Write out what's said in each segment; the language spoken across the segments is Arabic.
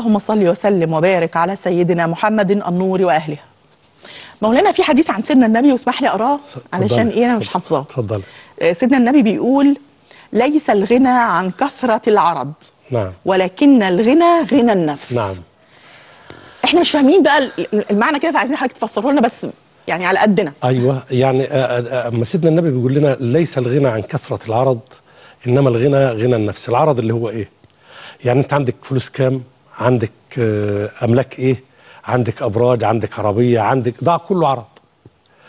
اللهم صل وسلم وبارك على سيدنا محمد النور واهله مولانا في حديث عن سيدنا النبي واسمح لي اقراه علشان ايه انا مش حافظاه اتفضل آه، سيدنا النبي بيقول ليس الغنى عن كثره العرض نعم ولكن الغنى غنى النفس نعم احنا مش فاهمين بقى المعنى كده فعايزين حضرتك تفسره لنا بس يعني على قدنا ايوه يعني آه، آه، اما سيدنا النبي بيقول لنا ليس الغنى عن كثره العرض انما الغنى غنى النفس العرض اللي هو ايه يعني انت عندك فلوس كام عندك آه، املاك ايه عندك ابراج عندك عربيه عندك ده كله عرض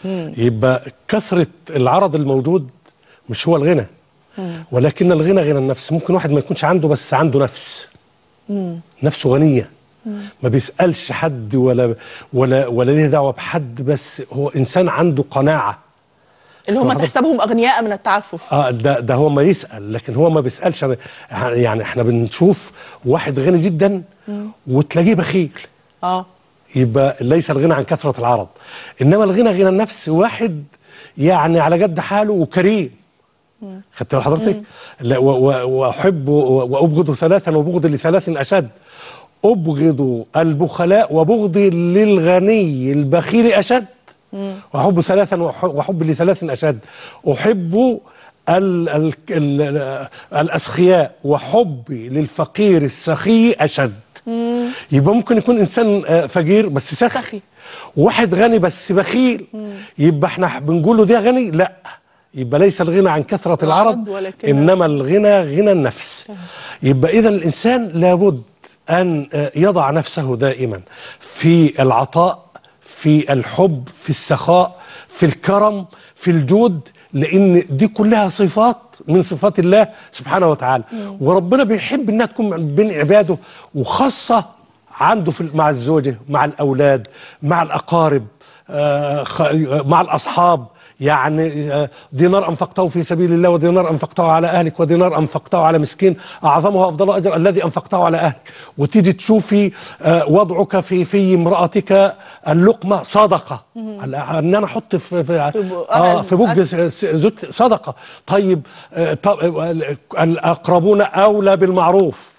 مم. يبقى كثره العرض الموجود مش هو الغنى مم. ولكن الغنى غنى النفس ممكن واحد ما يكونش عنده بس عنده نفس مم. نفسه غنيه ما بيسالش حد ولا ولا ولا ليه دعوه بحد بس هو انسان عنده قناعه اللي هم تحسبهم اغنياء من التعفف اه ده ده هو ما يسال لكن هو ما بيسالش يعني, يعني احنا بنشوف واحد غني جدا وتلاقيه بخيل اه يبقى ليس الغنى عن كثره العرض انما الغنى غنى النفس واحد يعني على قد حاله وكريم خدت بال حضرتك واحب وابغض ثلاثا وبغض لثلاث اشد ابغض البخلاء وبغضي للغني البخيل اشد وحب ثلاثا وحب لثلاث أشد أحب ال ال ال الأسخياء وحبي للفقير السخي أشد يبقى ممكن يكون إنسان آه، فقير بس سخي, سخي. واحد غني بس بخيل يبقى احنا بنقول له ده غني لا يبقى ليس الغنى عن كثرة العرض إنما الغنى غنى النفس يبقى إذا الإنسان لابد أن آه، يضع نفسه دائما في العطاء في الحب في السخاء في الكرم في الجود لان دي كلها صفات من صفات الله سبحانه وتعالى مم. وربنا بيحب انها تكون بين عباده وخاصه عنده في مع الزوجه مع الاولاد مع الاقارب آه مع الاصحاب يعني آه، دينار أنفقته في سبيل الله ودينار أنفقته على أهلك ودينار أنفقته على مسكين أعظمه أفضل أجر الذي أنفقته على أهلك وتيجي تشوفي آه، وضعك في في امرأتك اللقمة صدقة أن أنا أحط في في, في بوج آه، صدقة طيب الأقربون أولى بالمعروف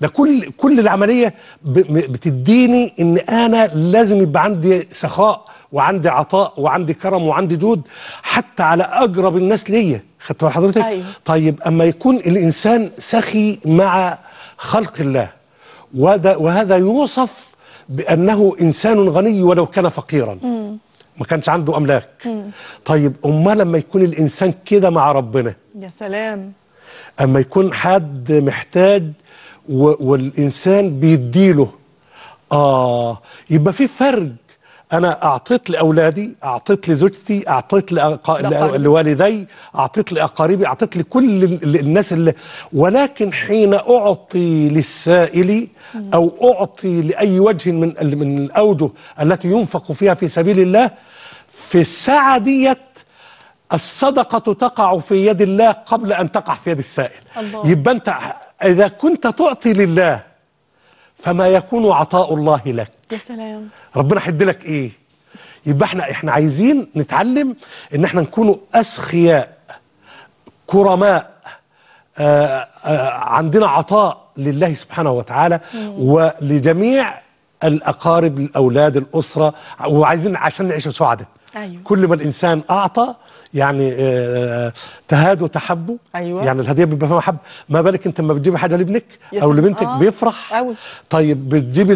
ده كل كل العمليه بتديني ان انا لازم يبقى عندي سخاء وعندي عطاء وعندي كرم وعندي جود حتى على اقرب الناس ليا خدت بال حضرتك أيوه. طيب اما يكون الانسان سخي مع خلق الله وده وهذا يوصف بانه انسان غني ولو كان فقيرا م. ما كانش عنده املاك م. طيب امال لما يكون الانسان كده مع ربنا يا سلام اما يكون حد محتاج والانسان بيديله اه يبقى في فرق انا اعطيت لاولادي اعطيت لزوجتي اعطيت لأق... لوالدي اعطيت لاقاربي اعطيت لكل الناس اللي ولكن حين اعطي للسائل او اعطي لاي وجه من من الاوجه التي ينفق فيها في سبيل الله في الساعه ديت الصدقة تقع في يد الله قبل أن تقع في يد السائل الله. يبقى أنت إذا كنت تعطي لله فما يكون عطاء الله لك يا سلام ربنا حد لك ايه يبقى احنا احنا عايزين نتعلم ان احنا نكون اسخياء كرماء آآ آه، آآ آه، عندنا عطاء لله سبحانه وتعالى ولجميع الاقارب الاولاد الاسره وعايزين عشان نعيش سعداء أيوة. كل ما الانسان اعطى يعني آه تهاد وتحبه أيوة. يعني الهديه بيبقى فيها محبه ما بالك انت لما بتجيبي حاجه لابنك او لبنتك آه. بيفرح أوي. طيب بتجيبي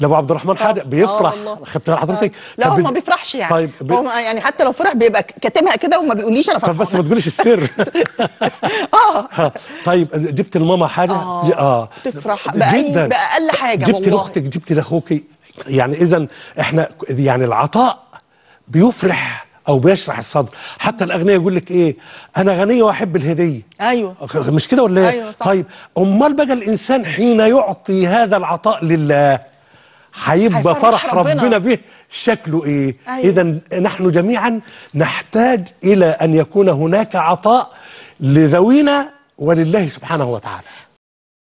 لابو عبد الرحمن آه. حاجه آه، بيفرح خدت حضرتك آه. لا هو ما بيفرحش يعني طيب بي... هو يعني حتى لو فرح بيبقى كاتمها كده وما بيقوليش انا طب بس ما تقوليش السر اه طيب جبت لماما حاجه اه, بتفرح بتفرح باقل حاجه جبت لاختك جبت لاخوك يعني اذا احنا يعني العطاء بيفرح او بيشرح الصدر حتى الاغنياء يقول لك ايه انا غنيه واحب الهديه ايوه مش كده ولا ايه أيوة صح. طيب امال بقى الانسان حين يعطي هذا العطاء لله هيبقى فرح ربنا, ربنا به شكله ايه أيوة. اذا نحن جميعا نحتاج الى ان يكون هناك عطاء لذوينا ولله سبحانه وتعالى